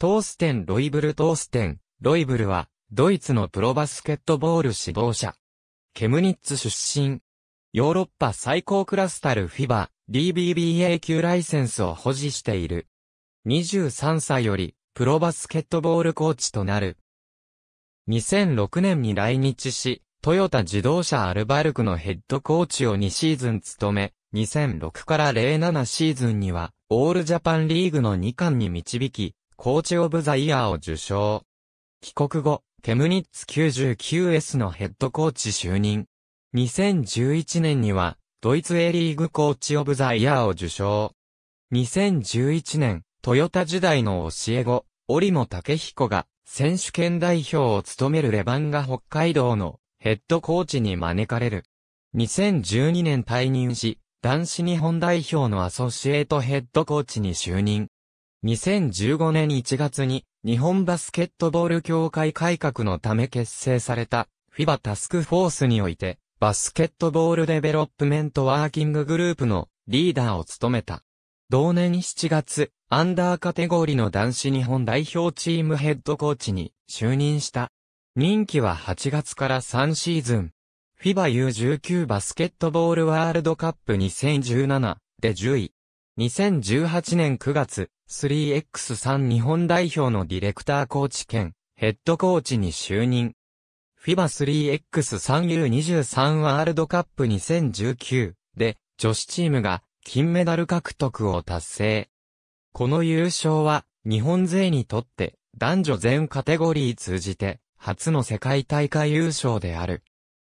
トーステン・ロイブル・トーステン、ロイブルは、ドイツのプロバスケットボール指導者。ケムニッツ出身。ヨーロッパ最高クラスタルフィバ、DBBA 級ライセンスを保持している。23歳より、プロバスケットボールコーチとなる。2006年に来日し、トヨタ自動車アルバルクのヘッドコーチを2シーズン務め、2006から07シーズンには、オールジャパンリーグの2冠に導き、コーチオブザイヤーを受賞。帰国後、ケムニッツ 99S のヘッドコーチ就任。2011年には、ドイツ A リーグコーチオブザイヤーを受賞。2011年、トヨタ時代の教え子、タケ武彦が、選手権代表を務めるレバンが北海道のヘッドコーチに招かれる。2012年退任し、男子日本代表のアソシエイトヘッドコーチに就任。2015年1月に日本バスケットボール協会改革のため結成された FIBA タスクフォースにおいてバスケットボールデベロップメントワーキンググループのリーダーを務めた。同年7月、アンダーカテゴリーの男子日本代表チームヘッドコーチに就任した。任期は8月から3シーズン。FIBA U19 バスケットボールワールドカップ2017で10位。2018年9月、3X3 日本代表のディレクターコーチ兼ヘッドコーチに就任。FIBA3X3U23 ワールドカップ2019で女子チームが金メダル獲得を達成。この優勝は日本勢にとって男女全カテゴリー通じて初の世界大会優勝である。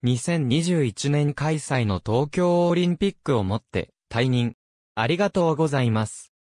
2021年開催の東京オリンピックをもって退任。ありがとうございます。